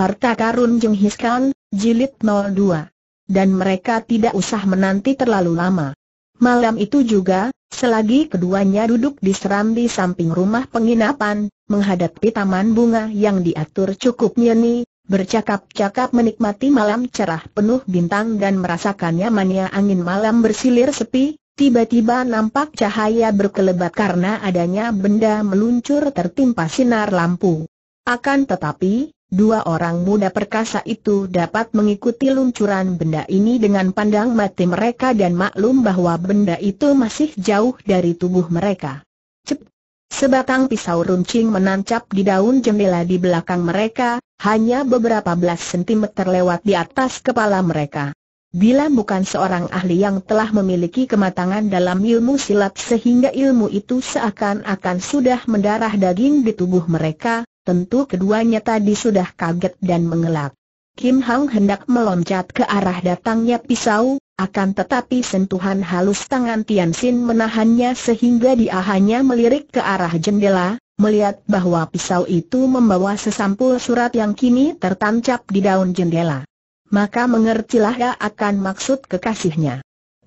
Harta Karun Jung Hiskan, Jilid 02. Dan mereka tidak usah menanti terlalu lama. Malam itu juga, selagi keduanya duduk di serambi samping rumah penginapan, menghadapi taman bunga yang diatur cukup nyeni, bercakap-cakap menikmati malam cerah penuh bintang dan merasakan nyamannya angin malam bersilir sepi, tiba-tiba nampak cahaya berkelebat karena adanya benda meluncur tertimpa sinar lampu. Akan tetapi, Dua orang muda perkasa itu dapat mengikuti luncuran benda ini dengan pandang mati mereka dan maklum bahwa benda itu masih jauh dari tubuh mereka. Cep! Sebatang pisau runcing menancap di daun jendela di belakang mereka, hanya beberapa belas sentimeter lewat di atas kepala mereka. Bila bukan seorang ahli yang telah memiliki kematangan dalam ilmu silat sehingga ilmu itu seakan-akan sudah mendarah daging di tubuh mereka, tentu keduanya tadi sudah kaget dan mengelak. Kim Hang hendak meloncat ke arah datangnya pisau, akan tetapi sentuhan halus tangan Tian Xin menahannya sehingga dia hanya melirik ke arah jendela, melihat bahwa pisau itu membawa sesampul surat yang kini tertancap di daun jendela. Maka mengertilah dia akan maksud kekasihnya.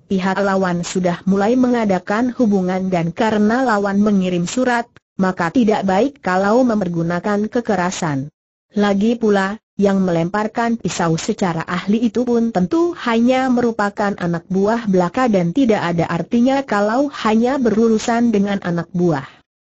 Pihak lawan sudah mulai mengadakan hubungan dan karena lawan mengirim surat, maka tidak baik kalau mempergunakan kekerasan. Lagi pula, yang melemparkan pisau secara ahli itu pun tentu hanya merupakan anak buah belaka dan tidak ada artinya kalau hanya berurusan dengan anak buah.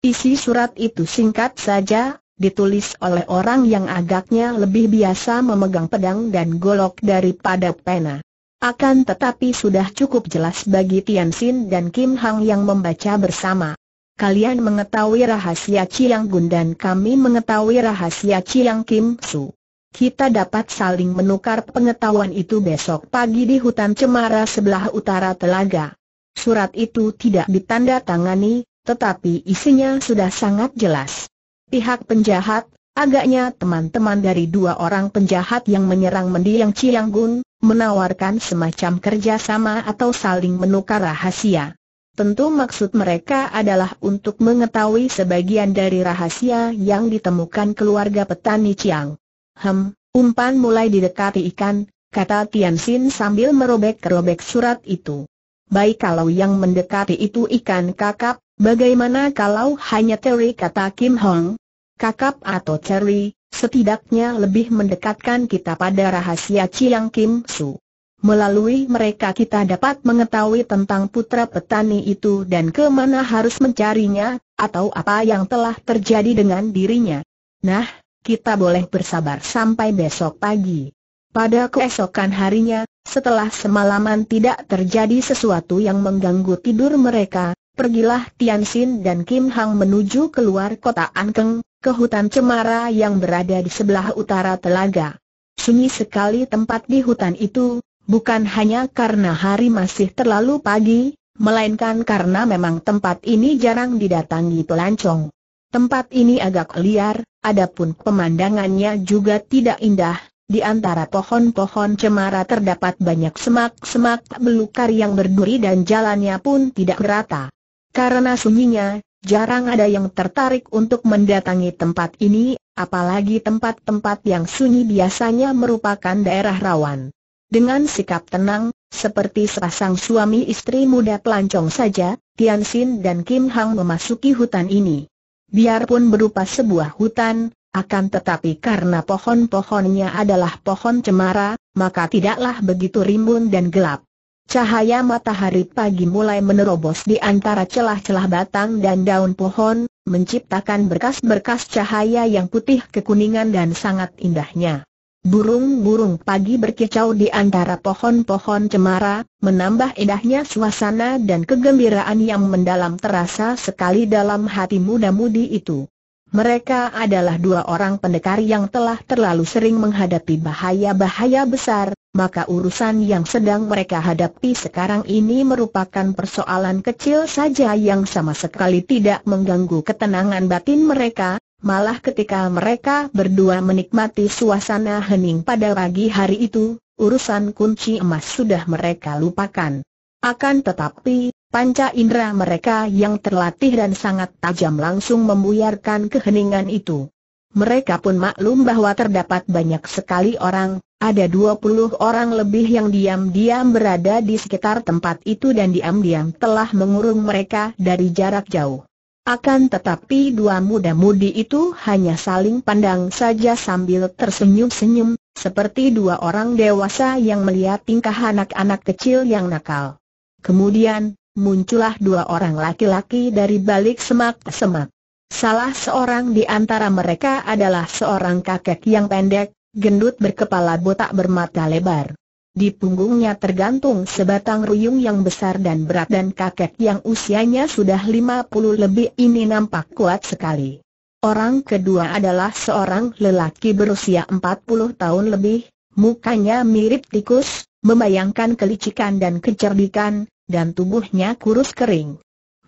Isi surat itu singkat saja, ditulis oleh orang yang agaknya lebih biasa memegang pedang dan golok daripada pena. Akan tetapi sudah cukup jelas bagi Tian Xin dan Kim Hang yang membaca bersama kalian mengetahui rahasia Chiang Gun dan kami mengetahui rahasia Chiang Kim Su. Kita dapat saling menukar pengetahuan itu besok pagi di hutan cemara sebelah utara telaga. Surat itu tidak ditandatangani, tetapi isinya sudah sangat jelas. Pihak penjahat, agaknya teman-teman dari dua orang penjahat yang menyerang mendiang Chiang Gun, menawarkan semacam kerjasama atau saling menukar rahasia. Tentu maksud mereka adalah untuk mengetahui sebagian dari rahasia yang ditemukan keluarga petani Chiang. Hem, umpan mulai didekati ikan, kata Tian Xin sambil merobek-robek surat itu. Baik kalau yang mendekati itu ikan kakap, bagaimana kalau hanya teori kata Kim Hong? Kakap atau ceri, setidaknya lebih mendekatkan kita pada rahasia Chiang Kim Su. Melalui mereka kita dapat mengetahui tentang putra petani itu dan kemana harus mencarinya, atau apa yang telah terjadi dengan dirinya. Nah, kita boleh bersabar sampai besok pagi. Pada keesokan harinya, setelah semalaman tidak terjadi sesuatu yang mengganggu tidur mereka, pergilah Tian Xin dan Kim Hang menuju keluar kota Ankeng, ke hutan cemara yang berada di sebelah utara telaga. Sunyi sekali tempat di hutan itu, Bukan hanya karena hari masih terlalu pagi, melainkan karena memang tempat ini jarang didatangi pelancong. Tempat ini agak liar, adapun pemandangannya juga tidak indah. Di antara pohon-pohon cemara terdapat banyak semak-semak belukar yang berduri dan jalannya pun tidak rata. Karena sunyinya, jarang ada yang tertarik untuk mendatangi tempat ini, apalagi tempat-tempat yang sunyi biasanya merupakan daerah rawan. Dengan sikap tenang, seperti sepasang suami istri muda pelancong saja, Tian Xin dan Kim Hang memasuki hutan ini. Biarpun berupa sebuah hutan, akan tetapi karena pohon-pohonnya adalah pohon cemara, maka tidaklah begitu rimbun dan gelap. Cahaya matahari pagi mulai menerobos di antara celah-celah batang dan daun pohon, menciptakan berkas-berkas cahaya yang putih kekuningan dan sangat indahnya. Burung-burung pagi berkicau di antara pohon-pohon cemara, menambah indahnya suasana dan kegembiraan yang mendalam terasa sekali dalam hati muda-mudi itu. Mereka adalah dua orang pendekar yang telah terlalu sering menghadapi bahaya-bahaya besar, maka urusan yang sedang mereka hadapi sekarang ini merupakan persoalan kecil saja yang sama sekali tidak mengganggu ketenangan batin mereka, malah ketika mereka berdua menikmati suasana hening pada pagi hari itu, urusan kunci emas sudah mereka lupakan. Akan tetapi, panca indera mereka yang terlatih dan sangat tajam langsung membuyarkan keheningan itu. Mereka pun maklum bahwa terdapat banyak sekali orang, ada 20 orang lebih yang diam-diam berada di sekitar tempat itu dan diam-diam telah mengurung mereka dari jarak jauh. Akan tetapi dua muda-mudi itu hanya saling pandang saja sambil tersenyum-senyum, seperti dua orang dewasa yang melihat tingkah anak-anak kecil yang nakal. Kemudian, muncullah dua orang laki-laki dari balik semak-semak. Salah seorang di antara mereka adalah seorang kakek yang pendek, gendut berkepala botak bermata lebar. Di punggungnya tergantung sebatang ruyung yang besar dan berat dan kakek yang usianya sudah 50 lebih ini nampak kuat sekali. Orang kedua adalah seorang lelaki berusia 40 tahun lebih, mukanya mirip tikus, membayangkan kelicikan dan kecerdikan, dan tubuhnya kurus kering.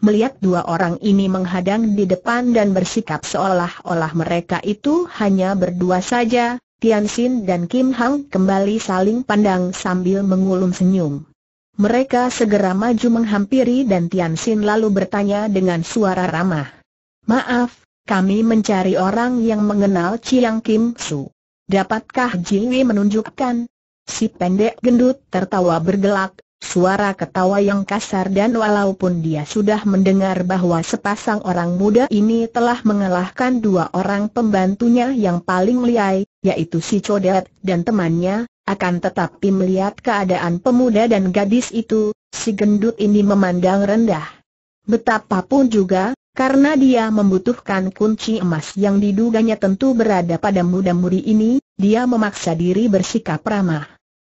Melihat dua orang ini menghadang di depan dan bersikap seolah-olah mereka itu hanya berdua saja, Tian Xin dan Kim Hang kembali saling pandang sambil mengulum senyum. Mereka segera maju menghampiri dan Tian Xin lalu bertanya dengan suara ramah. Maaf, kami mencari orang yang mengenal Chiang Kim Su. Dapatkah Wei menunjukkan? Si pendek gendut tertawa bergelak, suara ketawa yang kasar dan walaupun dia sudah mendengar bahwa sepasang orang muda ini telah mengalahkan dua orang pembantunya yang paling liai, yaitu si Codet dan temannya, akan tetapi melihat keadaan pemuda dan gadis itu, si gendut ini memandang rendah. Betapapun juga, karena dia membutuhkan kunci emas yang diduganya tentu berada pada muda-mudi ini, dia memaksa diri bersikap ramah.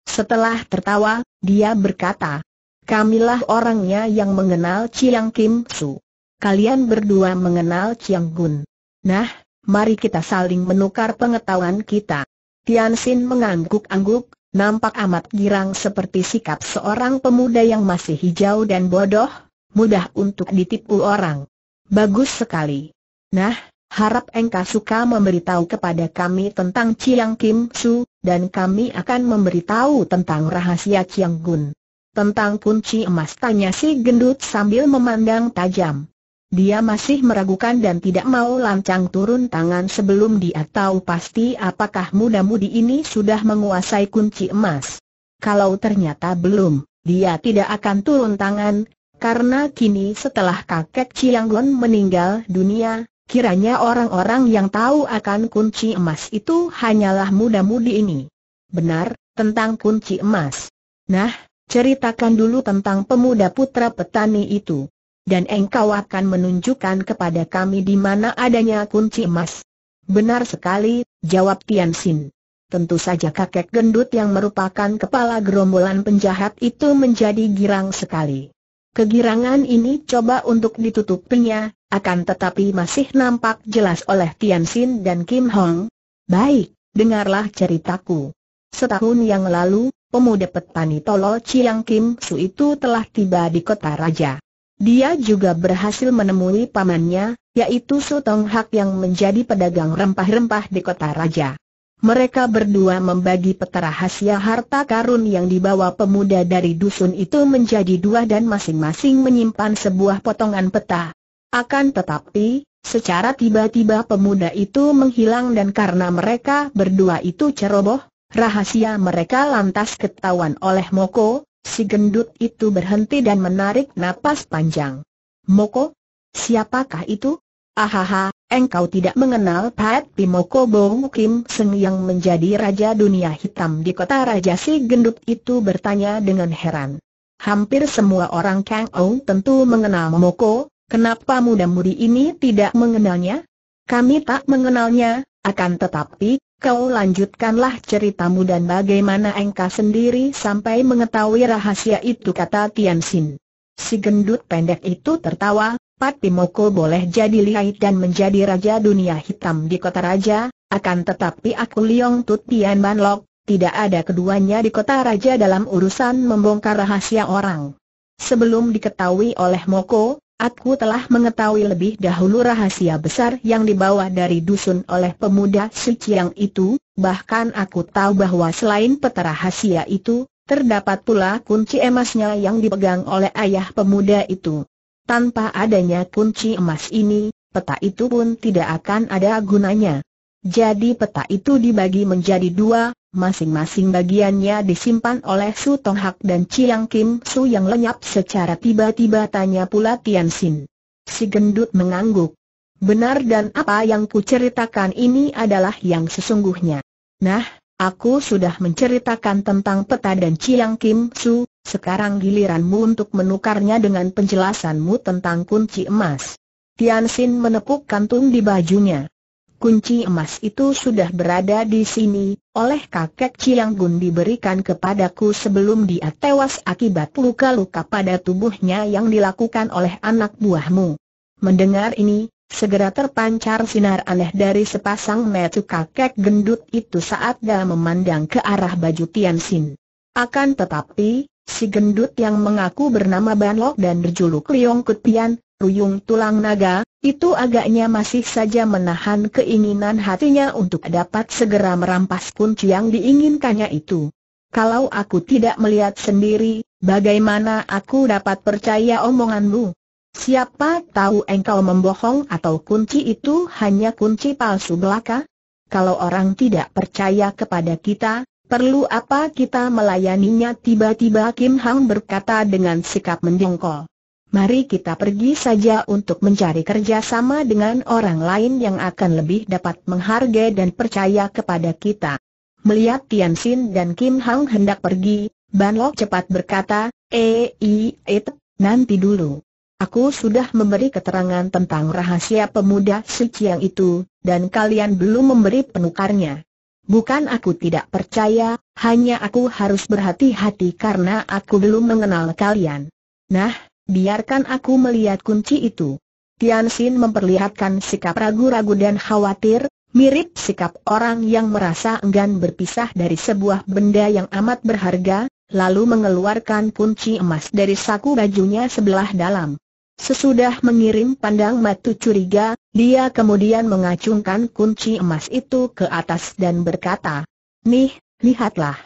Setelah tertawa, dia berkata, Kamilah orangnya yang mengenal Chiang Kim Su. Kalian berdua mengenal Chiang Gun. Nah, mari kita saling menukar pengetahuan kita. Tian Xin mengangguk-angguk, nampak amat girang seperti sikap seorang pemuda yang masih hijau dan bodoh, mudah untuk ditipu orang. Bagus sekali. Nah, harap engkau suka memberitahu kepada kami tentang Chiang Kim Su, dan kami akan memberitahu tentang rahasia Chiang Gun. Tentang kunci emas tanya si gendut sambil memandang tajam. Dia masih meragukan dan tidak mau lancang turun tangan sebelum dia tahu pasti apakah muda-mudi ini sudah menguasai kunci emas. Kalau ternyata belum, dia tidak akan turun tangan, karena kini setelah kakek Cianggon meninggal dunia, kiranya orang-orang yang tahu akan kunci emas itu hanyalah muda-mudi ini. Benar, tentang kunci emas. Nah, ceritakan dulu tentang pemuda putra petani itu dan engkau akan menunjukkan kepada kami di mana adanya kunci emas. Benar sekali, jawab Tian Xin. Tentu saja kakek gendut yang merupakan kepala gerombolan penjahat itu menjadi girang sekali. Kegirangan ini coba untuk ditutupinya, akan tetapi masih nampak jelas oleh Tian Xin dan Kim Hong. Baik, dengarlah ceritaku. Setahun yang lalu, pemuda petani Tolo Chiang Kim Su itu telah tiba di kota raja. Dia juga berhasil menemui pamannya, yaitu Sutong Hak yang menjadi pedagang rempah-rempah di kota raja. Mereka berdua membagi peta rahasia harta karun yang dibawa pemuda dari dusun itu menjadi dua dan masing-masing menyimpan sebuah potongan peta. Akan tetapi, secara tiba-tiba pemuda itu menghilang dan karena mereka berdua itu ceroboh, rahasia mereka lantas ketahuan oleh Moko, Si gendut itu berhenti dan menarik napas panjang. Moko? Siapakah itu? Ahaha, engkau tidak mengenal Pat Pimoko Bong Kim Seng yang menjadi Raja Dunia Hitam di kota Raja si gendut itu bertanya dengan heran. Hampir semua orang Kang Ou tentu mengenal Moko, kenapa muda-mudi ini tidak mengenalnya? Kami tak mengenalnya, akan tetapi Kau lanjutkanlah ceritamu dan bagaimana engkau sendiri sampai mengetahui rahasia itu kata Tian Xin. Si gendut pendek itu tertawa, Pat Pimoko boleh jadi lihai dan menjadi raja dunia hitam di kota raja, akan tetapi aku Liong Tut Tian Ban Lok, tidak ada keduanya di kota raja dalam urusan membongkar rahasia orang. Sebelum diketahui oleh Moko, Aku telah mengetahui lebih dahulu rahasia besar yang dibawa dari dusun oleh pemuda suci yang itu, bahkan aku tahu bahwa selain peta rahasia itu, terdapat pula kunci emasnya yang dipegang oleh ayah pemuda itu. Tanpa adanya kunci emas ini, peta itu pun tidak akan ada gunanya. Jadi peta itu dibagi menjadi dua, masing-masing bagiannya disimpan oleh Su Tong Hak dan Chiang Kim Su yang lenyap secara tiba-tiba tanya pula Tian Xin. Si gendut mengangguk. Benar dan apa yang ku ceritakan ini adalah yang sesungguhnya. Nah, aku sudah menceritakan tentang peta dan Chiang Kim Su, sekarang giliranmu untuk menukarnya dengan penjelasanmu tentang kunci emas. Tian Xin menepuk kantung di bajunya kunci emas itu sudah berada di sini, oleh kakek Chiang Gun diberikan kepadaku sebelum dia tewas akibat luka-luka pada tubuhnya yang dilakukan oleh anak buahmu. Mendengar ini, segera terpancar sinar aneh dari sepasang metu kakek gendut itu saat dia memandang ke arah baju Tian Xin. Akan tetapi, si gendut yang mengaku bernama Ban Lok dan berjuluk Liong Kutian, Ruyung tulang naga, itu agaknya masih saja menahan keinginan hatinya untuk dapat segera merampas kunci yang diinginkannya itu. Kalau aku tidak melihat sendiri, bagaimana aku dapat percaya omonganmu? Siapa tahu engkau membohong atau kunci itu hanya kunci palsu belaka? Kalau orang tidak percaya kepada kita, perlu apa kita melayaninya? Tiba-tiba Kim Hang berkata dengan sikap mendongkol. Mari kita pergi saja untuk mencari kerjasama dengan orang lain yang akan lebih dapat menghargai dan percaya kepada kita. Melihat Tian Xin dan Kim Hang hendak pergi, Ban Lok cepat berkata, Ei, eh, it, nanti dulu. Aku sudah memberi keterangan tentang rahasia pemuda suci yang itu, dan kalian belum memberi penukarnya. Bukan aku tidak percaya, hanya aku harus berhati-hati karena aku belum mengenal kalian. Nah, biarkan aku melihat kunci itu. Tian Xin memperlihatkan sikap ragu-ragu dan khawatir, mirip sikap orang yang merasa enggan berpisah dari sebuah benda yang amat berharga, lalu mengeluarkan kunci emas dari saku bajunya sebelah dalam. Sesudah mengirim pandang mata curiga, dia kemudian mengacungkan kunci emas itu ke atas dan berkata, Nih, lihatlah.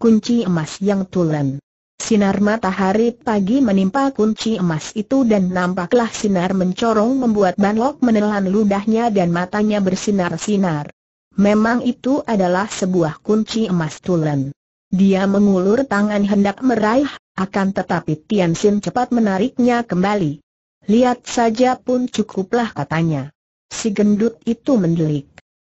Kunci emas yang tulen. Sinar matahari pagi menimpa kunci emas itu dan nampaklah sinar mencorong membuat Ban menelan ludahnya dan matanya bersinar-sinar. Memang itu adalah sebuah kunci emas tulen. Dia mengulur tangan hendak meraih, akan tetapi Tian Xin cepat menariknya kembali. Lihat saja pun cukuplah katanya. Si gendut itu mendelik.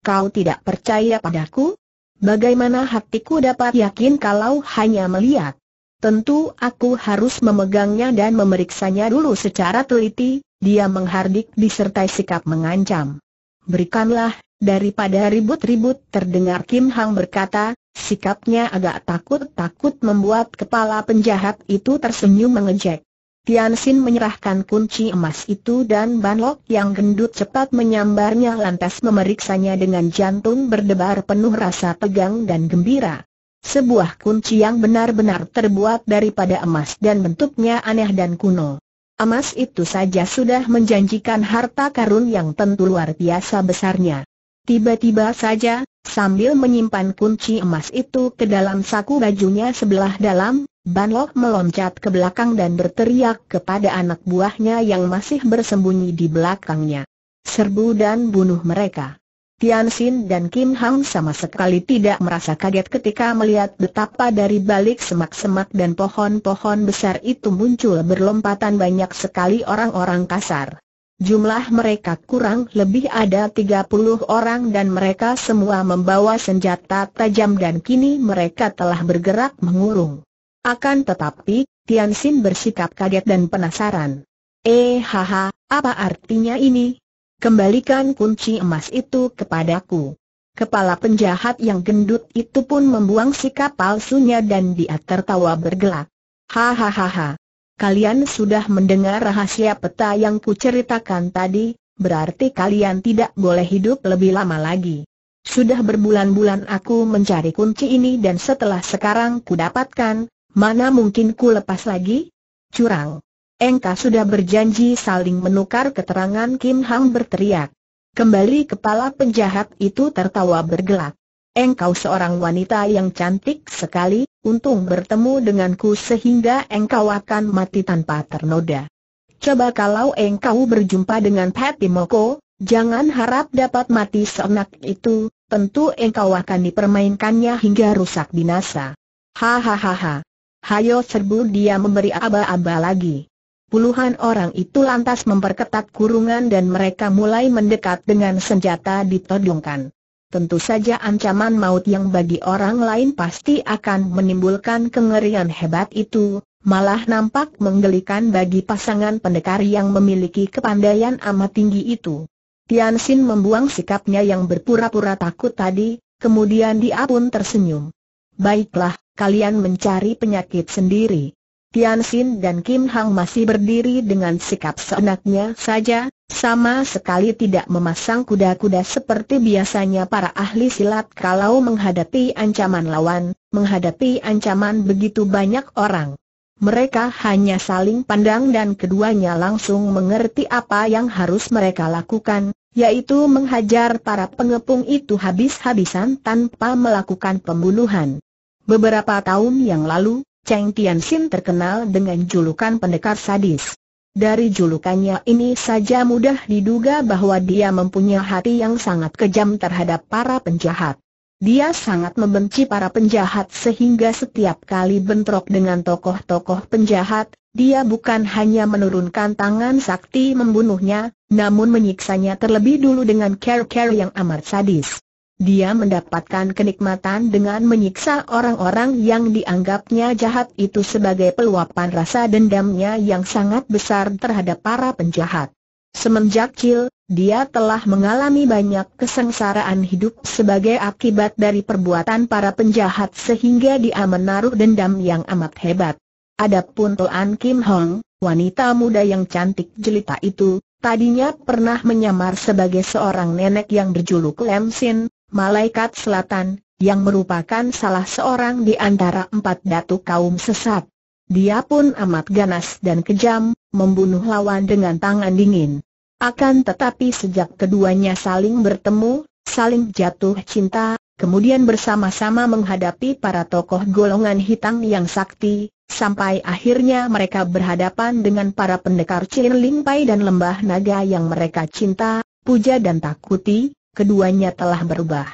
Kau tidak percaya padaku? Bagaimana hatiku dapat yakin kalau hanya melihat? Tentu aku harus memegangnya dan memeriksanya dulu secara teliti, dia menghardik disertai sikap mengancam. Berikanlah, daripada ribut-ribut terdengar Kim Hang berkata, sikapnya agak takut-takut membuat kepala penjahat itu tersenyum mengejek. Tian Xin menyerahkan kunci emas itu dan Ban Lok yang gendut cepat menyambarnya lantas memeriksanya dengan jantung berdebar penuh rasa tegang dan gembira. Sebuah kunci yang benar-benar terbuat daripada emas dan bentuknya aneh dan kuno. Emas itu saja sudah menjanjikan harta karun yang tentu luar biasa besarnya. Tiba-tiba saja, sambil menyimpan kunci emas itu ke dalam saku bajunya sebelah dalam, Ban Lok meloncat ke belakang dan berteriak kepada anak buahnya yang masih bersembunyi di belakangnya. Serbu dan bunuh mereka. Tian Xin dan Kim Hang sama sekali tidak merasa kaget ketika melihat betapa dari balik semak-semak dan pohon-pohon besar itu muncul berlompatan banyak sekali orang-orang kasar. Jumlah mereka kurang lebih ada 30 orang dan mereka semua membawa senjata tajam dan kini mereka telah bergerak mengurung. Akan tetapi, Tian Xin bersikap kaget dan penasaran. Eh haha, apa artinya ini? Kembalikan kunci emas itu kepadaku. Kepala penjahat yang gendut itu pun membuang sikap palsunya dan dia tertawa bergelak. Hahaha. Kalian sudah mendengar rahasia peta yang kuceritakan tadi, berarti kalian tidak boleh hidup lebih lama lagi. Sudah berbulan-bulan aku mencari kunci ini dan setelah sekarang kudapatkan, mana mungkin ku lepas lagi? Curang. Engkau sudah berjanji saling menukar keterangan Kim Hang berteriak. Kembali kepala penjahat itu tertawa bergelak. Engkau seorang wanita yang cantik sekali, untung bertemu denganku sehingga engkau akan mati tanpa ternoda. Coba kalau engkau berjumpa dengan Pepi Moko, jangan harap dapat mati seenak itu, tentu engkau akan dipermainkannya hingga rusak binasa. Hahaha. Hayo serbu dia memberi aba-aba lagi. Puluhan orang itu lantas memperketat kurungan dan mereka mulai mendekat dengan senjata ditodongkan. Tentu saja ancaman maut yang bagi orang lain pasti akan menimbulkan kengerian hebat itu, malah nampak menggelikan bagi pasangan pendekar yang memiliki kepandaian amat tinggi itu. Tian Xin membuang sikapnya yang berpura-pura takut tadi, kemudian dia pun tersenyum. Baiklah, kalian mencari penyakit sendiri. Tian Xin dan Kim Hang masih berdiri dengan sikap seenaknya saja, sama sekali tidak memasang kuda-kuda seperti biasanya para ahli silat kalau menghadapi ancaman lawan, menghadapi ancaman begitu banyak orang. Mereka hanya saling pandang dan keduanya langsung mengerti apa yang harus mereka lakukan, yaitu menghajar para pengepung itu habis-habisan tanpa melakukan pembunuhan. Beberapa tahun yang lalu, Cheng Tianxin terkenal dengan julukan pendekar sadis. Dari julukannya ini saja mudah diduga bahwa dia mempunyai hati yang sangat kejam terhadap para penjahat. Dia sangat membenci para penjahat sehingga setiap kali bentrok dengan tokoh-tokoh penjahat, dia bukan hanya menurunkan tangan sakti membunuhnya, namun menyiksanya terlebih dulu dengan care-care yang amat sadis dia mendapatkan kenikmatan dengan menyiksa orang-orang yang dianggapnya jahat itu sebagai peluapan rasa dendamnya yang sangat besar terhadap para penjahat. Semenjak kecil, dia telah mengalami banyak kesengsaraan hidup sebagai akibat dari perbuatan para penjahat sehingga dia menaruh dendam yang amat hebat. Adapun Tuan Kim Hong, wanita muda yang cantik jelita itu, Tadinya pernah menyamar sebagai seorang nenek yang berjuluk Lem Sin, malaikat selatan, yang merupakan salah seorang di antara empat datu kaum sesat. Dia pun amat ganas dan kejam, membunuh lawan dengan tangan dingin. Akan tetapi sejak keduanya saling bertemu, saling jatuh cinta, kemudian bersama-sama menghadapi para tokoh golongan hitam yang sakti, sampai akhirnya mereka berhadapan dengan para pendekar Chin Ling Pai dan lembah naga yang mereka cinta, puja dan takuti, keduanya telah berubah.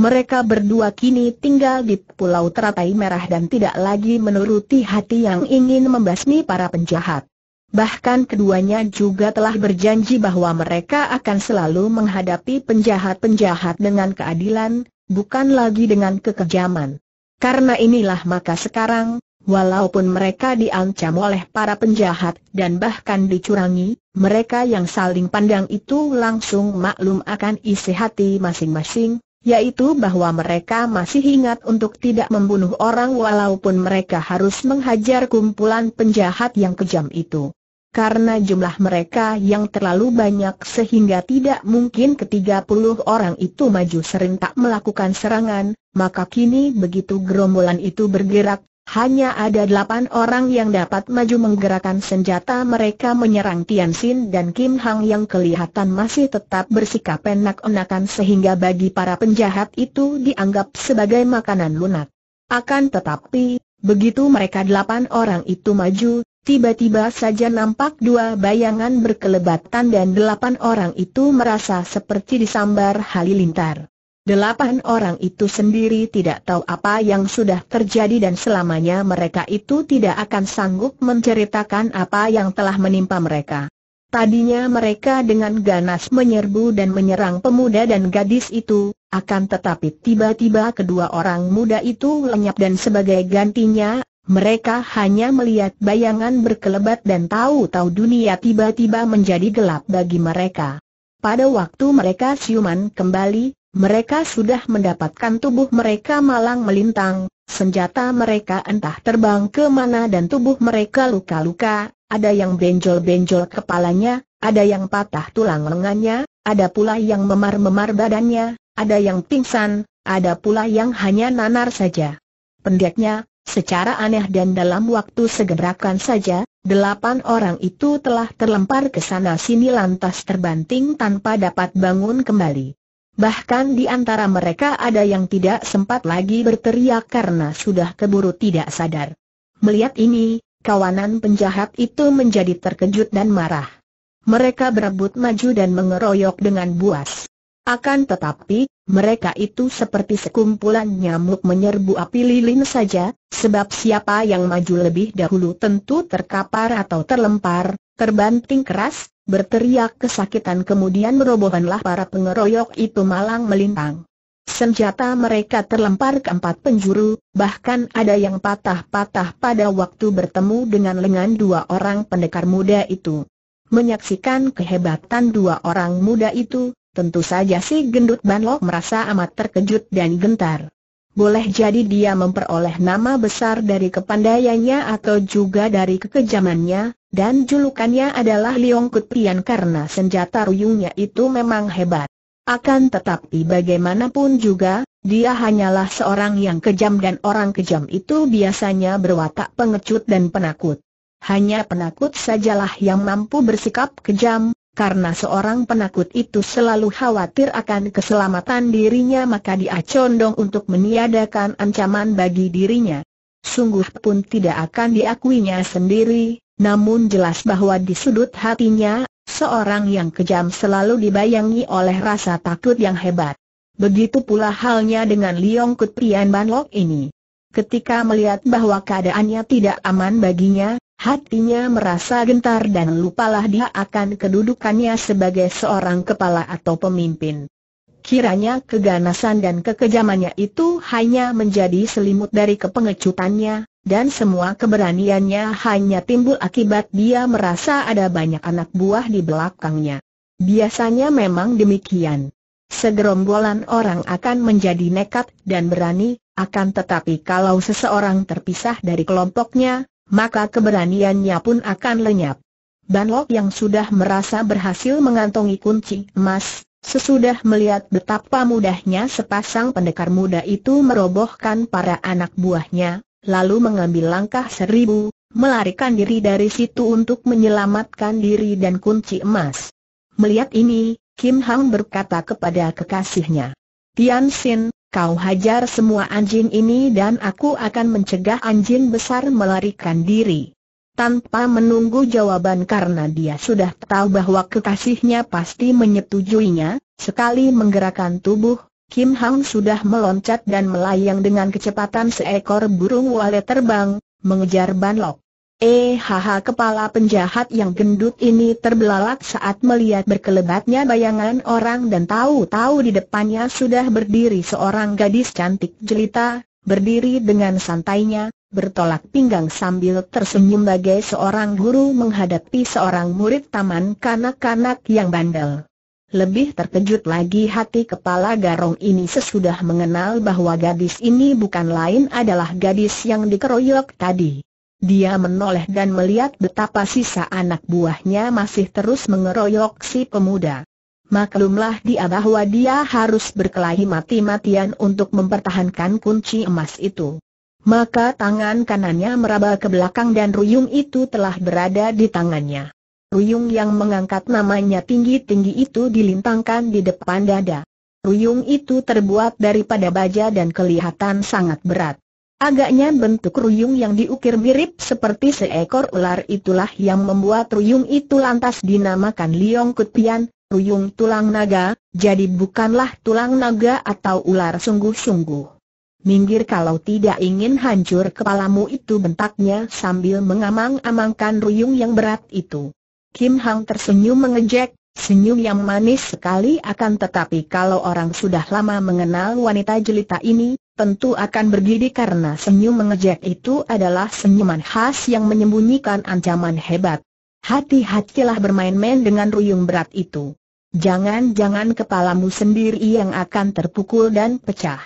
Mereka berdua kini tinggal di Pulau Teratai Merah dan tidak lagi menuruti hati yang ingin membasmi para penjahat. Bahkan keduanya juga telah berjanji bahwa mereka akan selalu menghadapi penjahat-penjahat dengan keadilan, bukan lagi dengan kekejaman. Karena inilah maka sekarang, Walaupun mereka diancam oleh para penjahat dan bahkan dicurangi, mereka yang saling pandang itu langsung maklum akan isi hati masing-masing, yaitu bahwa mereka masih ingat untuk tidak membunuh orang walaupun mereka harus menghajar kumpulan penjahat yang kejam itu. Karena jumlah mereka yang terlalu banyak sehingga tidak mungkin ketiga puluh orang itu maju serentak melakukan serangan, maka kini begitu gerombolan itu bergerak hanya ada delapan orang yang dapat maju menggerakkan senjata mereka menyerang Tian Xin dan Kim Hang yang kelihatan masih tetap bersikap enak-enakan sehingga bagi para penjahat itu dianggap sebagai makanan lunak. Akan tetapi, begitu mereka delapan orang itu maju, tiba-tiba saja nampak dua bayangan berkelebatan dan delapan orang itu merasa seperti disambar halilintar. Delapan orang itu sendiri tidak tahu apa yang sudah terjadi dan selamanya mereka itu tidak akan sanggup menceritakan apa yang telah menimpa mereka. Tadinya mereka dengan ganas menyerbu dan menyerang pemuda dan gadis itu, akan tetapi tiba-tiba kedua orang muda itu lenyap dan sebagai gantinya, mereka hanya melihat bayangan berkelebat dan tahu-tahu dunia tiba-tiba menjadi gelap bagi mereka. Pada waktu mereka siuman kembali, mereka sudah mendapatkan tubuh mereka malang melintang, senjata mereka entah terbang ke mana dan tubuh mereka luka-luka, ada yang benjol-benjol kepalanya, ada yang patah tulang lengannya, ada pula yang memar-memar badannya, ada yang pingsan, ada pula yang hanya nanar saja. Pendeknya, secara aneh dan dalam waktu segerakan saja, delapan orang itu telah terlempar ke sana sini lantas terbanting tanpa dapat bangun kembali. Bahkan di antara mereka ada yang tidak sempat lagi berteriak karena sudah keburu tidak sadar. Melihat ini, kawanan penjahat itu menjadi terkejut dan marah. Mereka berebut maju dan mengeroyok dengan buas. Akan tetapi, mereka itu seperti sekumpulan nyamuk menyerbu api lilin saja, sebab siapa yang maju lebih dahulu tentu terkapar atau terlempar, terbanting keras, berteriak kesakitan kemudian merobohkanlah para pengeroyok itu malang melintang. Senjata mereka terlempar ke empat penjuru, bahkan ada yang patah-patah pada waktu bertemu dengan lengan dua orang pendekar muda itu. Menyaksikan kehebatan dua orang muda itu, tentu saja si gendut Banlok merasa amat terkejut dan gentar. Boleh jadi dia memperoleh nama besar dari kepandaiannya atau juga dari kekejamannya, dan julukannya adalah Liong Kut karena senjata ruyungnya itu memang hebat. Akan tetapi bagaimanapun juga, dia hanyalah seorang yang kejam dan orang kejam itu biasanya berwatak pengecut dan penakut. Hanya penakut sajalah yang mampu bersikap kejam, karena seorang penakut itu selalu khawatir akan keselamatan dirinya maka dia condong untuk meniadakan ancaman bagi dirinya. Sungguh pun tidak akan diakuinya sendiri, namun jelas bahwa di sudut hatinya, seorang yang kejam selalu dibayangi oleh rasa takut yang hebat. Begitu pula halnya dengan Liong Kutian Banlok ini. Ketika melihat bahwa keadaannya tidak aman baginya, Hatinya merasa gentar dan lupalah dia akan kedudukannya sebagai seorang kepala atau pemimpin. Kiranya keganasan dan kekejamannya itu hanya menjadi selimut dari kepengecutannya, dan semua keberaniannya hanya timbul akibat dia merasa ada banyak anak buah di belakangnya. Biasanya memang demikian. Segerombolan orang akan menjadi nekat dan berani, akan tetapi kalau seseorang terpisah dari kelompoknya, maka keberaniannya pun akan lenyap. Banlok yang sudah merasa berhasil mengantongi kunci emas, sesudah melihat betapa mudahnya sepasang pendekar muda itu merobohkan para anak buahnya, lalu mengambil langkah seribu, melarikan diri dari situ untuk menyelamatkan diri dan kunci emas. Melihat ini, Kim Hang berkata kepada kekasihnya, Tian Xin. Kau hajar semua anjing ini dan aku akan mencegah anjing besar melarikan diri. Tanpa menunggu jawaban karena dia sudah tahu bahwa kekasihnya pasti menyetujuinya, sekali menggerakkan tubuh, Kim Hang sudah meloncat dan melayang dengan kecepatan seekor burung walet terbang, mengejar Ban Eh haha kepala penjahat yang gendut ini terbelalak saat melihat berkelebatnya bayangan orang dan tahu-tahu di depannya sudah berdiri seorang gadis cantik jelita, berdiri dengan santainya, bertolak pinggang sambil tersenyum bagai seorang guru menghadapi seorang murid taman kanak-kanak yang bandel. Lebih terkejut lagi hati kepala garong ini sesudah mengenal bahwa gadis ini bukan lain adalah gadis yang dikeroyok tadi. Dia menoleh dan melihat betapa sisa anak buahnya masih terus mengeroyok si pemuda. Maklumlah dia bahwa dia harus berkelahi mati-matian untuk mempertahankan kunci emas itu. Maka tangan kanannya meraba ke belakang dan ruyung itu telah berada di tangannya. Ruyung yang mengangkat namanya tinggi-tinggi itu dilintangkan di depan dada. Ruyung itu terbuat daripada baja dan kelihatan sangat berat. Agaknya bentuk ruyung yang diukir mirip seperti seekor ular itulah yang membuat ruyung itu lantas dinamakan Liong Kutian, ruyung tulang naga, jadi bukanlah tulang naga atau ular sungguh-sungguh. Minggir kalau tidak ingin hancur kepalamu itu bentaknya sambil mengamang-amangkan ruyung yang berat itu. Kim Hang tersenyum mengejek, senyum yang manis sekali akan tetapi kalau orang sudah lama mengenal wanita jelita ini, tentu akan bergidi karena senyum mengejek itu adalah senyuman khas yang menyembunyikan ancaman hebat. Hati-hatilah bermain-main dengan ruyung berat itu. Jangan-jangan kepalamu sendiri yang akan terpukul dan pecah.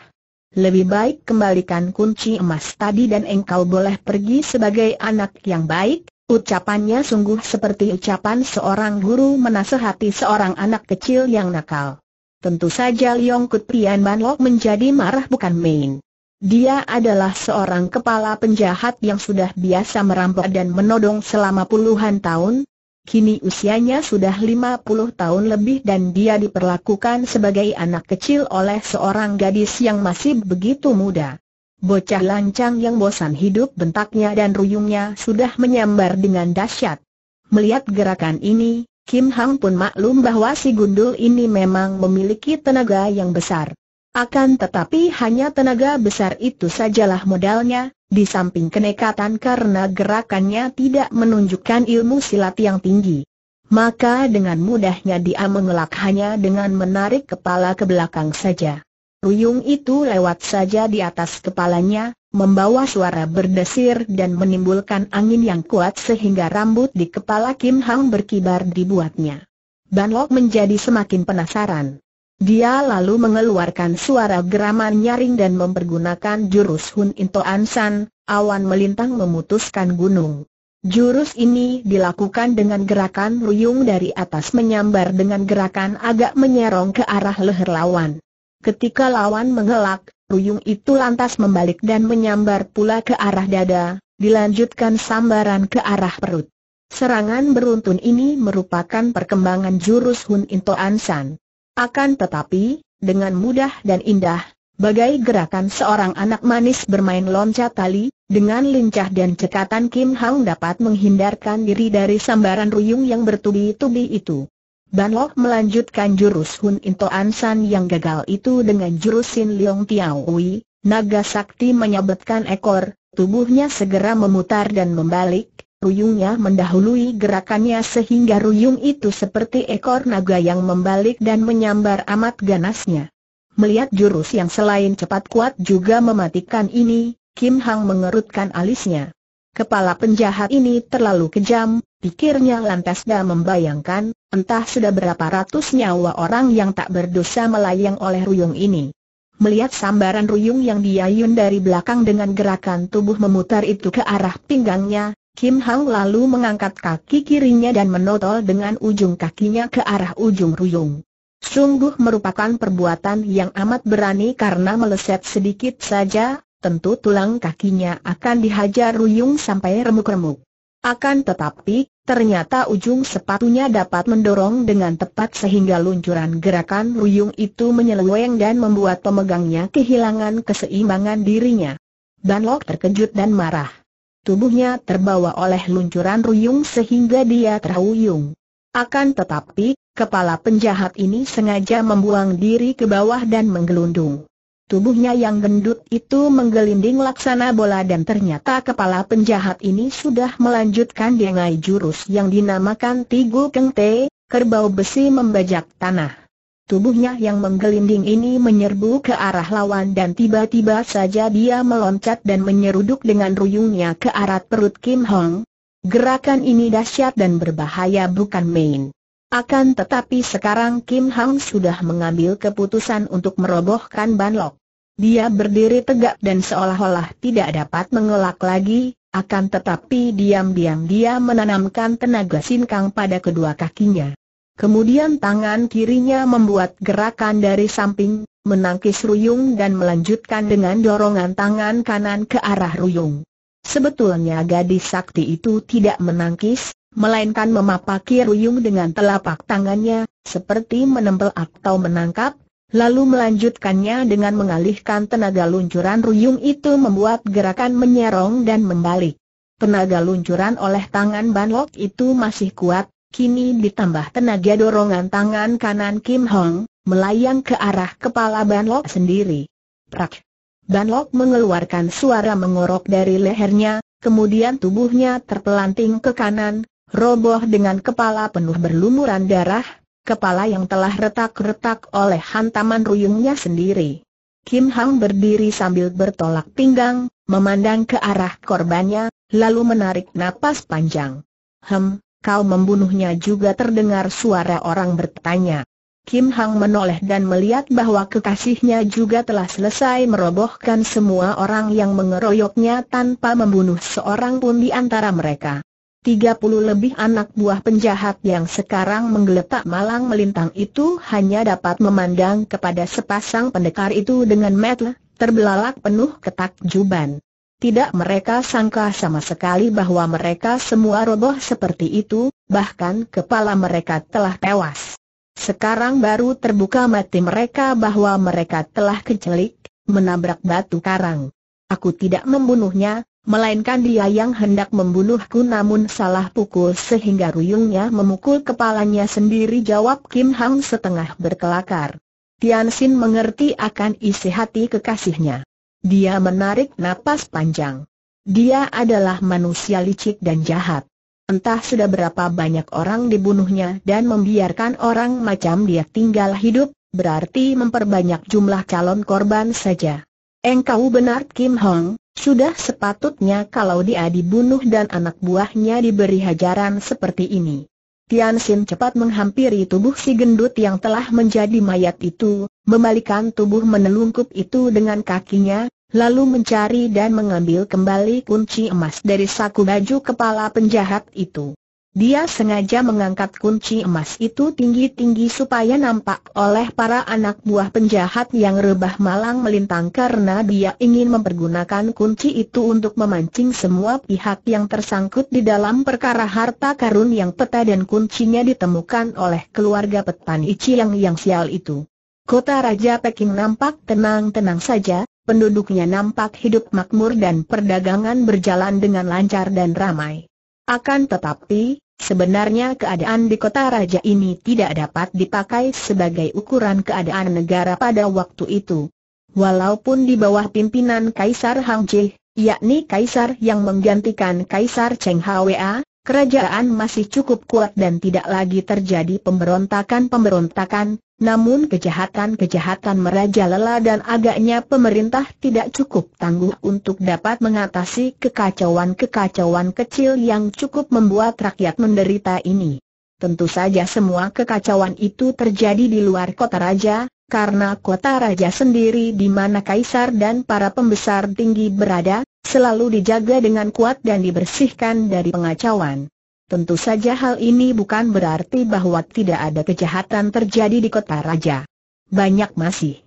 Lebih baik kembalikan kunci emas tadi dan engkau boleh pergi sebagai anak yang baik, ucapannya sungguh seperti ucapan seorang guru menasehati seorang anak kecil yang nakal. Tentu saja Yongkut Kut Pian Ban Lok menjadi marah bukan main. Dia adalah seorang kepala penjahat yang sudah biasa merampok dan menodong selama puluhan tahun. Kini usianya sudah 50 tahun lebih dan dia diperlakukan sebagai anak kecil oleh seorang gadis yang masih begitu muda. Bocah lancang yang bosan hidup bentaknya dan ruyungnya sudah menyambar dengan dahsyat. Melihat gerakan ini, Kim Hang pun maklum bahwa si gundul ini memang memiliki tenaga yang besar. Akan tetapi hanya tenaga besar itu sajalah modalnya, di samping kenekatan karena gerakannya tidak menunjukkan ilmu silat yang tinggi. Maka dengan mudahnya dia mengelak hanya dengan menarik kepala ke belakang saja. Ruyung itu lewat saja di atas kepalanya, membawa suara berdesir dan menimbulkan angin yang kuat sehingga rambut di kepala Kim Hang berkibar dibuatnya. Ban Lok menjadi semakin penasaran. Dia lalu mengeluarkan suara geraman nyaring dan mempergunakan jurus Hun Into Ansan, awan melintang memutuskan gunung. Jurus ini dilakukan dengan gerakan ruyung dari atas menyambar dengan gerakan agak menyerong ke arah leher lawan. Ketika lawan mengelak, Duyung itu lantas membalik dan menyambar pula ke arah dada, dilanjutkan sambaran ke arah perut. Serangan beruntun ini merupakan perkembangan jurus Hun Into Ansan. Akan tetapi, dengan mudah dan indah, bagai gerakan seorang anak manis bermain loncat tali, dengan lincah dan cekatan Kim Hang dapat menghindarkan diri dari sambaran ruyung yang bertubi-tubi itu. Ban Lok melanjutkan jurus Hun Into Ansan yang gagal itu dengan jurus Sin Leong Tiaoui, naga sakti menyabetkan ekor, tubuhnya segera memutar dan membalik, Ruyungnya mendahului gerakannya sehingga ruyung itu seperti ekor naga yang membalik dan menyambar amat ganasnya. Melihat jurus yang selain cepat kuat juga mematikan ini, Kim Hang mengerutkan alisnya. Kepala penjahat ini terlalu kejam, pikirnya lantas dia membayangkan, Entah sudah berapa ratus nyawa orang yang tak berdosa melayang oleh ruyung ini. Melihat sambaran ruyung yang diayun dari belakang dengan gerakan tubuh memutar itu ke arah pinggangnya, Kim Hang lalu mengangkat kaki kirinya dan menotol dengan ujung kakinya ke arah ujung ruyung. Sungguh merupakan perbuatan yang amat berani karena meleset sedikit saja, tentu tulang kakinya akan dihajar ruyung sampai remuk-remuk. Akan tetapi, Ternyata ujung sepatunya dapat mendorong dengan tepat sehingga luncuran gerakan ruyung itu menyeleweng dan membuat pemegangnya kehilangan keseimbangan dirinya. Lok terkejut dan marah. Tubuhnya terbawa oleh luncuran ruyung sehingga dia terhuyung. Akan tetapi, kepala penjahat ini sengaja membuang diri ke bawah dan menggelundung. Tubuhnya yang gendut itu menggelinding laksana bola dan ternyata kepala penjahat ini sudah melanjutkan dengan jurus yang dinamakan Tigu Keng Te, kerbau besi membajak tanah. Tubuhnya yang menggelinding ini menyerbu ke arah lawan dan tiba-tiba saja dia meloncat dan menyeruduk dengan ruyungnya ke arah perut Kim Hong. Gerakan ini dahsyat dan berbahaya bukan main. Akan tetapi sekarang Kim Hang sudah mengambil keputusan untuk merobohkan Ban Lok. Dia berdiri tegak dan seolah-olah tidak dapat mengelak lagi, akan tetapi diam-diam dia menanamkan tenaga sinkang pada kedua kakinya. Kemudian tangan kirinya membuat gerakan dari samping, menangkis Ruyung dan melanjutkan dengan dorongan tangan kanan ke arah Ruyung. Sebetulnya gadis sakti itu tidak menangkis, melainkan memapaki Ruyung dengan telapak tangannya, seperti menempel atau menangkap, lalu melanjutkannya dengan mengalihkan tenaga luncuran Ruyung itu membuat gerakan menyerong dan membalik. Tenaga luncuran oleh tangan Banlok itu masih kuat, kini ditambah tenaga dorongan tangan kanan Kim Hong, melayang ke arah kepala Banlok sendiri. Prak! Banlok mengeluarkan suara mengorok dari lehernya, kemudian tubuhnya terpelanting ke kanan, roboh dengan kepala penuh berlumuran darah, kepala yang telah retak-retak oleh hantaman ruyungnya sendiri. Kim Hang berdiri sambil bertolak pinggang, memandang ke arah korbannya, lalu menarik napas panjang. Hem, kau membunuhnya juga terdengar suara orang bertanya. Kim Hang menoleh dan melihat bahwa kekasihnya juga telah selesai merobohkan semua orang yang mengeroyoknya tanpa membunuh seorang pun di antara mereka. 30 lebih anak buah penjahat yang sekarang menggeletak malang melintang itu hanya dapat memandang kepada sepasang pendekar itu dengan metel, terbelalak penuh ketakjuban. Tidak mereka sangka sama sekali bahwa mereka semua roboh seperti itu, bahkan kepala mereka telah tewas. Sekarang baru terbuka mati mereka bahwa mereka telah kecelik, menabrak batu karang. Aku tidak membunuhnya, melainkan dia yang hendak membunuhku namun salah pukul sehingga ruyungnya memukul kepalanya sendiri jawab Kim Hang setengah berkelakar. Tian Xin mengerti akan isi hati kekasihnya. Dia menarik napas panjang. Dia adalah manusia licik dan jahat. Entah sudah berapa banyak orang dibunuhnya dan membiarkan orang macam dia tinggal hidup, berarti memperbanyak jumlah calon korban saja. Engkau benar Kim Hong, sudah sepatutnya kalau dia dibunuh dan anak buahnya diberi hajaran seperti ini. Tian Xin cepat menghampiri tubuh si gendut yang telah menjadi mayat itu, membalikan tubuh menelungkup itu dengan kakinya, lalu mencari dan mengambil kembali kunci emas dari saku baju kepala penjahat itu. Dia sengaja mengangkat kunci emas itu tinggi-tinggi supaya nampak oleh para anak buah penjahat yang rebah malang melintang karena dia ingin mempergunakan kunci itu untuk memancing semua pihak yang tersangkut di dalam perkara harta karun yang peta dan kuncinya ditemukan oleh keluarga Petan Ichi yang yang sial itu. Kota Raja Peking nampak tenang-tenang saja, penduduknya nampak hidup makmur dan perdagangan berjalan dengan lancar dan ramai. Akan tetapi, Sebenarnya keadaan di kota raja ini tidak dapat dipakai sebagai ukuran keadaan negara pada waktu itu. Walaupun di bawah pimpinan Kaisar Hang Jih, yakni Kaisar yang menggantikan Kaisar Cheng Hwa, kerajaan masih cukup kuat dan tidak lagi terjadi pemberontakan-pemberontakan, namun kejahatan-kejahatan merajalela dan agaknya pemerintah tidak cukup tangguh untuk dapat mengatasi kekacauan-kekacauan kecil yang cukup membuat rakyat menderita ini. Tentu saja semua kekacauan itu terjadi di luar kota raja, karena kota raja sendiri di mana kaisar dan para pembesar tinggi berada, selalu dijaga dengan kuat dan dibersihkan dari pengacauan. Tentu saja hal ini bukan berarti bahwa tidak ada kejahatan terjadi di kota raja. Banyak masih.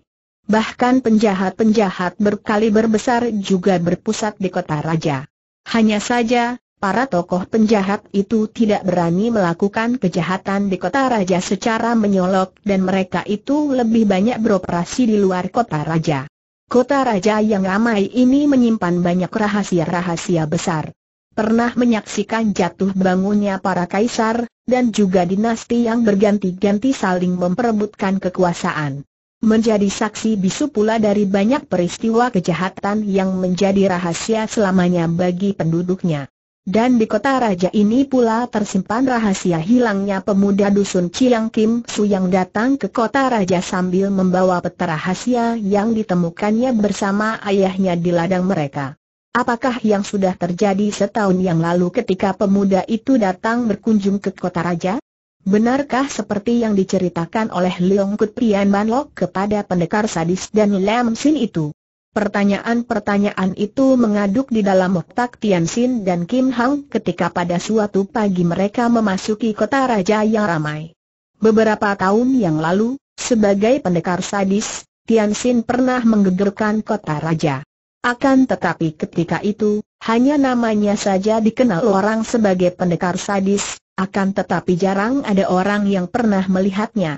Bahkan penjahat-penjahat berkaliber berbesar juga berpusat di kota raja. Hanya saja, para tokoh penjahat itu tidak berani melakukan kejahatan di kota raja secara menyolok dan mereka itu lebih banyak beroperasi di luar kota raja. Kota raja yang ramai ini menyimpan banyak rahasia-rahasia besar pernah menyaksikan jatuh bangunnya para kaisar, dan juga dinasti yang berganti-ganti saling memperebutkan kekuasaan. Menjadi saksi bisu pula dari banyak peristiwa kejahatan yang menjadi rahasia selamanya bagi penduduknya. Dan di kota raja ini pula tersimpan rahasia hilangnya pemuda dusun Chiang Kim Su yang datang ke kota raja sambil membawa peta rahasia yang ditemukannya bersama ayahnya di ladang mereka. Apakah yang sudah terjadi setahun yang lalu ketika pemuda itu datang berkunjung ke kota raja? Benarkah seperti yang diceritakan oleh Leong Kut Pian kepada pendekar sadis dan Lam Sin itu? Pertanyaan-pertanyaan itu mengaduk di dalam otak Tian Sin dan Kim Hang ketika pada suatu pagi mereka memasuki kota raja yang ramai. Beberapa tahun yang lalu, sebagai pendekar sadis, Tian Sin pernah menggegerkan kota raja. Akan tetapi ketika itu, hanya namanya saja dikenal orang sebagai pendekar sadis, akan tetapi jarang ada orang yang pernah melihatnya.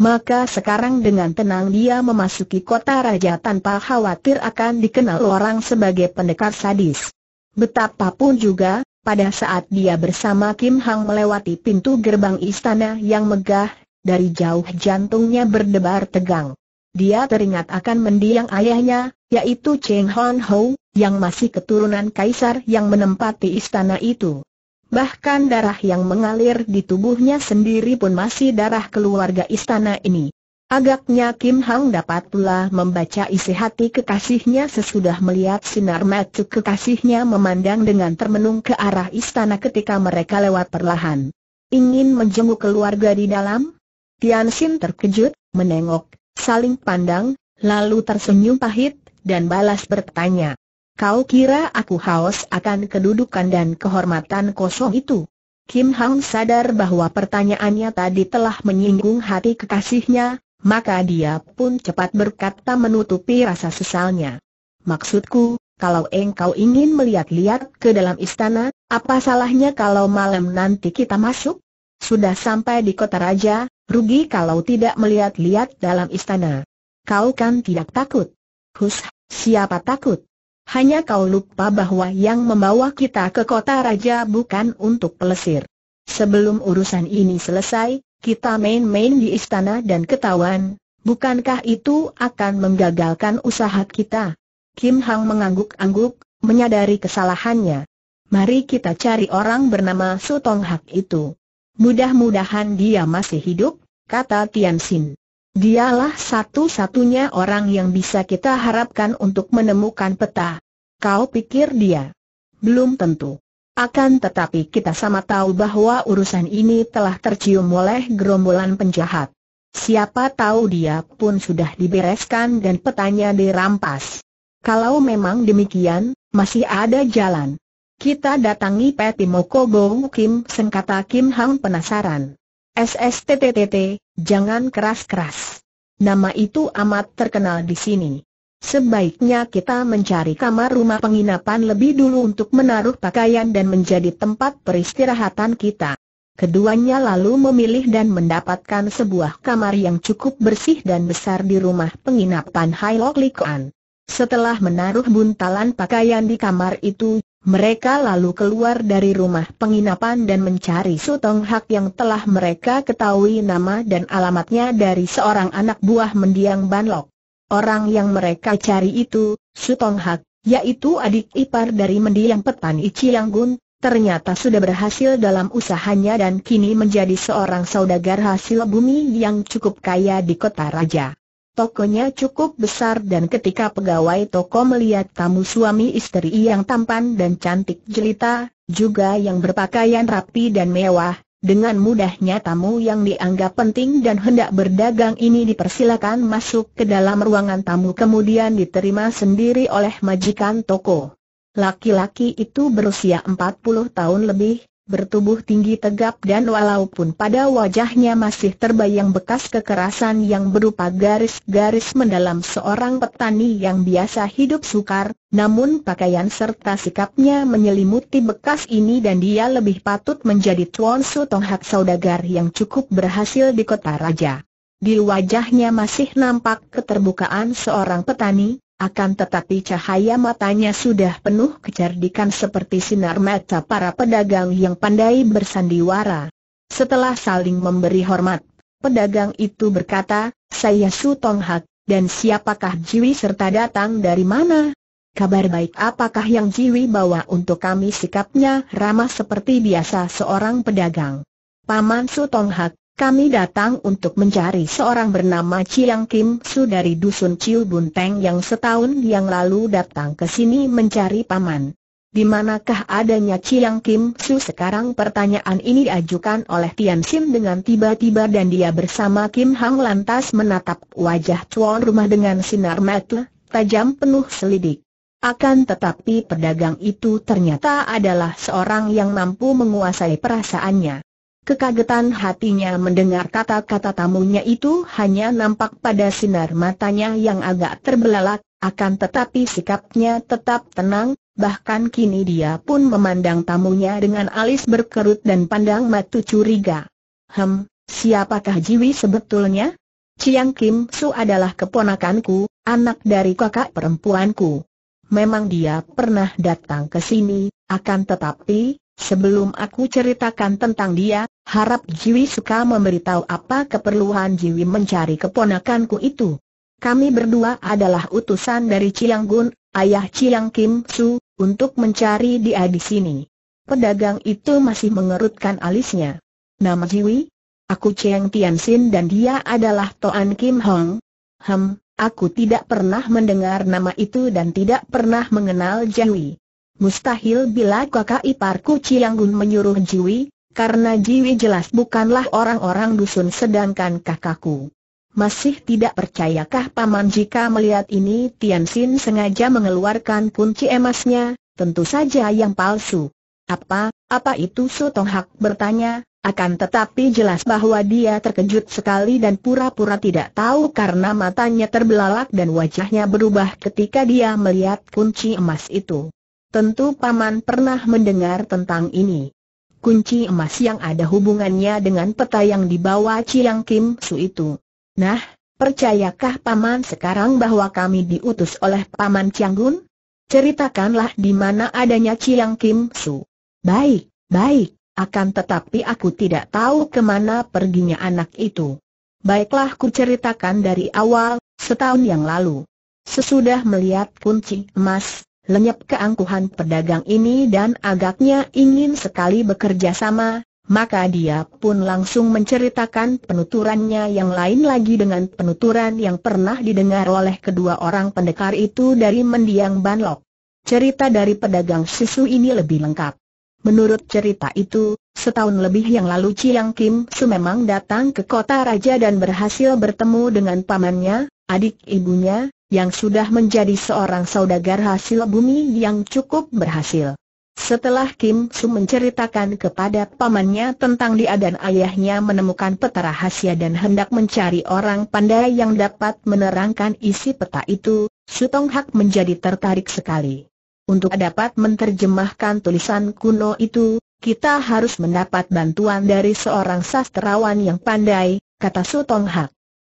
Maka sekarang dengan tenang dia memasuki kota raja tanpa khawatir akan dikenal orang sebagai pendekar sadis. Betapapun juga, pada saat dia bersama Kim Hang melewati pintu gerbang istana yang megah, dari jauh jantungnya berdebar tegang. Dia teringat akan mendiang ayahnya, yaitu Cheng Hon Ho, yang masih keturunan kaisar yang menempati istana itu. Bahkan darah yang mengalir di tubuhnya sendiri pun masih darah keluarga istana ini. Agaknya Kim Hang dapat pula membaca isi hati kekasihnya sesudah melihat sinar mata kekasihnya memandang dengan termenung ke arah istana ketika mereka lewat perlahan. Ingin menjenguk keluarga di dalam? Tian Xin terkejut, menengok, saling pandang, lalu tersenyum pahit, dan balas bertanya. Kau kira aku haus akan kedudukan dan kehormatan kosong itu? Kim Hang sadar bahwa pertanyaannya tadi telah menyinggung hati kekasihnya, maka dia pun cepat berkata menutupi rasa sesalnya. Maksudku, kalau engkau ingin melihat-lihat ke dalam istana, apa salahnya kalau malam nanti kita masuk? Sudah sampai di kota raja, rugi kalau tidak melihat-lihat dalam istana. Kau kan tidak takut? Hus, siapa takut? Hanya kau lupa bahwa yang membawa kita ke kota raja bukan untuk pelesir. Sebelum urusan ini selesai, kita main-main di istana dan ketahuan, bukankah itu akan menggagalkan usaha kita? Kim Hang mengangguk-angguk, menyadari kesalahannya. Mari kita cari orang bernama Sutong Hak itu. Mudah-mudahan dia masih hidup, kata Tian Xin. Dialah satu-satunya orang yang bisa kita harapkan untuk menemukan peta. Kau pikir dia? Belum tentu. Akan tetapi kita sama tahu bahwa urusan ini telah tercium oleh gerombolan penjahat. Siapa tahu dia pun sudah dibereskan dan petanya dirampas. Kalau memang demikian, masih ada jalan. Kita datangi Peti Mokobo Kim Sengkata Kim Hang penasaran. SSTTTT, jangan keras-keras. Nama itu amat terkenal di sini. Sebaiknya kita mencari kamar rumah penginapan lebih dulu untuk menaruh pakaian dan menjadi tempat peristirahatan kita. Keduanya lalu memilih dan mendapatkan sebuah kamar yang cukup bersih dan besar di rumah penginapan Hai Lok Likuan. Setelah menaruh buntalan pakaian di kamar itu, mereka lalu keluar dari rumah penginapan dan mencari Sutong Hak yang telah mereka ketahui nama dan alamatnya dari seorang anak buah mendiang Banlok. Orang yang mereka cari itu, Sutong Hak, yaitu adik ipar dari mendiang petani Chiang ternyata sudah berhasil dalam usahanya dan kini menjadi seorang saudagar hasil bumi yang cukup kaya di kota raja. Tokonya cukup besar dan ketika pegawai toko melihat tamu suami istri yang tampan dan cantik jelita, juga yang berpakaian rapi dan mewah, dengan mudahnya tamu yang dianggap penting dan hendak berdagang ini dipersilakan masuk ke dalam ruangan tamu kemudian diterima sendiri oleh majikan toko. Laki-laki itu berusia 40 tahun lebih, bertubuh tinggi tegap dan walaupun pada wajahnya masih terbayang bekas kekerasan yang berupa garis-garis mendalam seorang petani yang biasa hidup sukar, namun pakaian serta sikapnya menyelimuti bekas ini dan dia lebih patut menjadi Tuan Su Hak saudagar yang cukup berhasil di kota raja. Di wajahnya masih nampak keterbukaan seorang petani, akan tetapi cahaya matanya sudah penuh kecerdikan seperti sinar mata para pedagang yang pandai bersandiwara. Setelah saling memberi hormat, pedagang itu berkata, saya Su Tong Hak, dan siapakah Jiwi serta datang dari mana? Kabar baik apakah yang Jiwi bawa untuk kami sikapnya ramah seperti biasa seorang pedagang. Paman Su Tong Hak, kami datang untuk mencari seorang bernama Chiang Kim Su dari dusun Cilbunteng Bunteng yang setahun yang lalu datang ke sini mencari paman. Di manakah adanya Chiang Kim Su sekarang? Pertanyaan ini diajukan oleh Tian Sim dengan tiba-tiba dan dia bersama Kim Hang lantas menatap wajah tuan rumah dengan sinar mata tajam penuh selidik. Akan tetapi pedagang itu ternyata adalah seorang yang mampu menguasai perasaannya. Kekagetan hatinya mendengar kata-kata tamunya itu hanya nampak pada sinar matanya yang agak terbelalak, akan tetapi sikapnya tetap tenang, bahkan kini dia pun memandang tamunya dengan alis berkerut dan pandang mata curiga. Hem, siapakah Jiwi sebetulnya? Chiang Kim Su adalah keponakanku, anak dari kakak perempuanku. Memang dia pernah datang ke sini, akan tetapi, Sebelum aku ceritakan tentang dia, harap Jiwi suka memberitahu apa keperluan Jiwi mencari keponakanku itu. Kami berdua adalah utusan dari Chiang Gun, ayah Chiang Kim Su, untuk mencari dia di sini. Pedagang itu masih mengerutkan alisnya. Nama Jiwi? Aku Chiang Tianxin dan dia adalah Toan Kim Hong. Hem, aku tidak pernah mendengar nama itu dan tidak pernah mengenal Jiwi. Mustahil bila kakak iparku Cianggun menyuruh Jiwi, karena Jiwi jelas bukanlah orang-orang dusun sedangkan kakakku. Masih tidak percayakah paman jika melihat ini Tian Xin sengaja mengeluarkan kunci emasnya, tentu saja yang palsu. Apa, apa itu Sotong Hak bertanya, akan tetapi jelas bahwa dia terkejut sekali dan pura-pura tidak tahu karena matanya terbelalak dan wajahnya berubah ketika dia melihat kunci emas itu. Tentu Paman pernah mendengar tentang ini. Kunci emas yang ada hubungannya dengan peta yang dibawa Ciang Kim Su itu. Nah, percayakah Paman sekarang bahwa kami diutus oleh Paman Gun? Ceritakanlah di mana adanya Ciang Kim Su. Baik, baik, akan tetapi aku tidak tahu kemana perginya anak itu. Baiklah ku ceritakan dari awal, setahun yang lalu. Sesudah melihat kunci emas, lenyap keangkuhan pedagang ini dan agaknya ingin sekali bekerja sama, maka dia pun langsung menceritakan penuturannya yang lain lagi dengan penuturan yang pernah didengar oleh kedua orang pendekar itu dari mendiang Banlok. Cerita dari pedagang susu ini lebih lengkap. Menurut cerita itu, setahun lebih yang lalu Chiang Kim Su memang datang ke kota raja dan berhasil bertemu dengan pamannya, adik ibunya, yang sudah menjadi seorang saudagar hasil bumi yang cukup berhasil. Setelah Kim Su menceritakan kepada pamannya tentang dia dan ayahnya menemukan peta rahasia dan hendak mencari orang pandai yang dapat menerangkan isi peta itu, Su Tong Hak menjadi tertarik sekali. Untuk dapat menerjemahkan tulisan kuno itu, kita harus mendapat bantuan dari seorang sastrawan yang pandai, kata Su Tong Hak.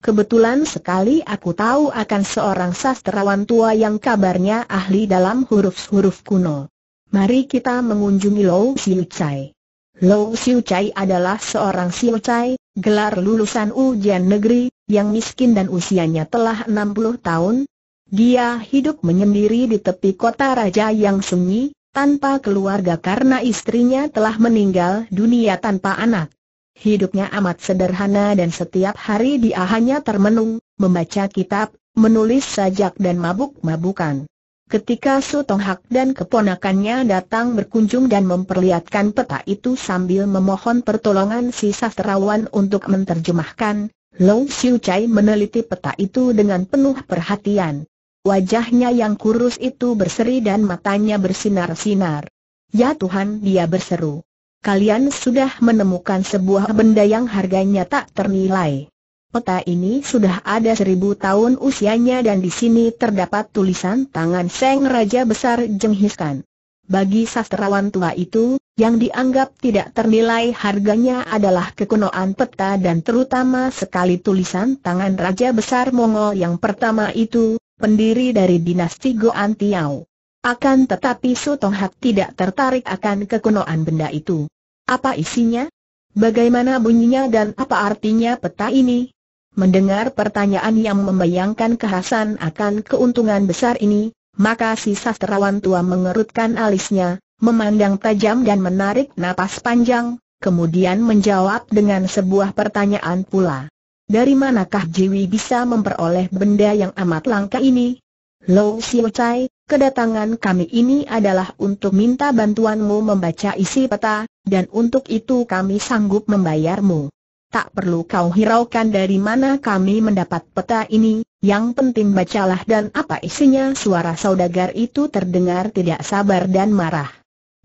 Kebetulan sekali aku tahu akan seorang sastrawan tua yang kabarnya ahli dalam huruf-huruf kuno. Mari kita mengunjungi Lou Siu Chai. Lou Siu Chai adalah seorang Siu Chai, gelar lulusan ujian negeri, yang miskin dan usianya telah 60 tahun. Dia hidup menyendiri di tepi kota raja yang sunyi, tanpa keluarga karena istrinya telah meninggal dunia tanpa anak. Hidupnya amat sederhana dan setiap hari dia hanya termenung, membaca kitab, menulis sajak dan mabuk-mabukan. Ketika Sutong Hak dan keponakannya datang berkunjung dan memperlihatkan peta itu sambil memohon pertolongan si sastrawan untuk menterjemahkan, Long Siu Chai meneliti peta itu dengan penuh perhatian. Wajahnya yang kurus itu berseri dan matanya bersinar-sinar. Ya Tuhan dia berseru kalian sudah menemukan sebuah benda yang harganya tak ternilai. Peta ini sudah ada seribu tahun usianya dan di sini terdapat tulisan tangan Seng Raja Besar Jenghiskan. Bagi sastrawan tua itu, yang dianggap tidak ternilai harganya adalah kekunoan peta dan terutama sekali tulisan tangan Raja Besar Mongol yang pertama itu, pendiri dari dinasti Goan Tiau. Akan tetapi Hak tidak tertarik akan kekunoan benda itu. Apa isinya? Bagaimana bunyinya dan apa artinya peta ini? Mendengar pertanyaan yang membayangkan kehasan akan keuntungan besar ini, maka si sastrawan tua mengerutkan alisnya, memandang tajam dan menarik napas panjang, kemudian menjawab dengan sebuah pertanyaan pula. Dari manakah Jiwi bisa memperoleh benda yang amat langka ini? Lo Siu Chai, kedatangan kami ini adalah untuk minta bantuanmu membaca isi peta, dan untuk itu kami sanggup membayarmu. Tak perlu kau hiraukan dari mana kami mendapat peta ini, yang penting bacalah dan apa isinya suara saudagar itu terdengar tidak sabar dan marah.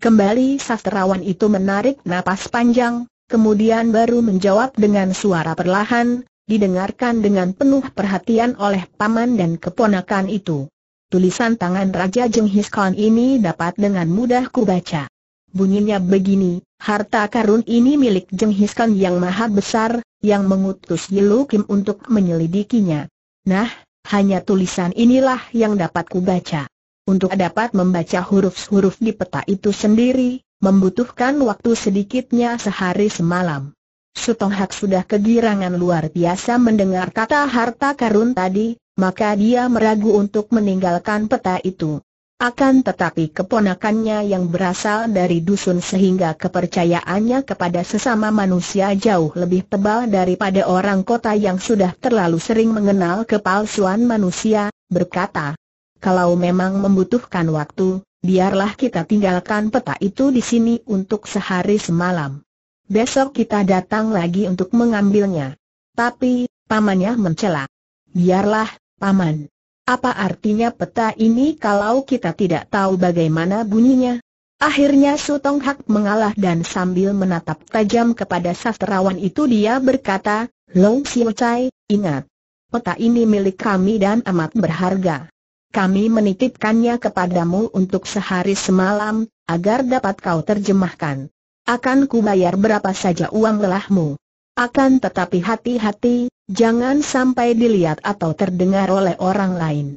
Kembali sastrawan itu menarik napas panjang, kemudian baru menjawab dengan suara perlahan, didengarkan dengan penuh perhatian oleh paman dan keponakan itu. Tulisan tangan Raja Jenghis Khan ini dapat dengan mudah kubaca. Bunyinya begini, harta karun ini milik Jenghis Khan yang maha besar, yang mengutus Yilu Kim untuk menyelidikinya. Nah, hanya tulisan inilah yang dapat kubaca. Untuk dapat membaca huruf-huruf di peta itu sendiri, membutuhkan waktu sedikitnya sehari semalam. Sutong Hak sudah kegirangan luar biasa mendengar kata harta karun tadi, maka dia meragu untuk meninggalkan peta itu. Akan tetapi keponakannya yang berasal dari dusun sehingga kepercayaannya kepada sesama manusia jauh lebih tebal daripada orang kota yang sudah terlalu sering mengenal kepalsuan manusia, berkata, kalau memang membutuhkan waktu, biarlah kita tinggalkan peta itu di sini untuk sehari semalam. Besok kita datang lagi untuk mengambilnya. Tapi, pamannya mencela. Biarlah, Paman. Apa artinya peta ini kalau kita tidak tahu bagaimana bunyinya? Akhirnya Sutong Hak mengalah dan sambil menatap tajam kepada sastrawan itu dia berkata, Long Siu Chai, ingat. Peta ini milik kami dan amat berharga. Kami menitipkannya kepadamu untuk sehari semalam, agar dapat kau terjemahkan. Akan kubayar berapa saja uang lelahmu. Akan tetapi hati-hati, Jangan sampai dilihat atau terdengar oleh orang lain.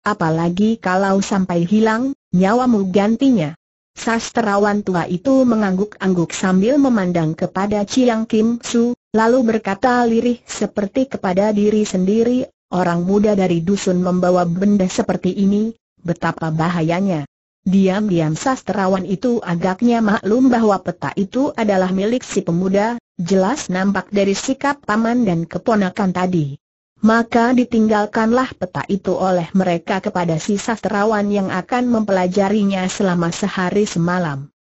Apalagi kalau sampai hilang, nyawamu gantinya. Sastrawan tua itu mengangguk-angguk sambil memandang kepada Chiang Kim Su, lalu berkata lirih seperti kepada diri sendiri, orang muda dari dusun membawa benda seperti ini, betapa bahayanya. Diam-diam sastrawan itu agaknya maklum bahwa peta itu adalah milik si pemuda, jelas nampak dari sikap paman dan keponakan tadi. Maka ditinggalkanlah peta itu oleh mereka kepada si sastrawan yang akan mempelajarinya selama sehari semalam.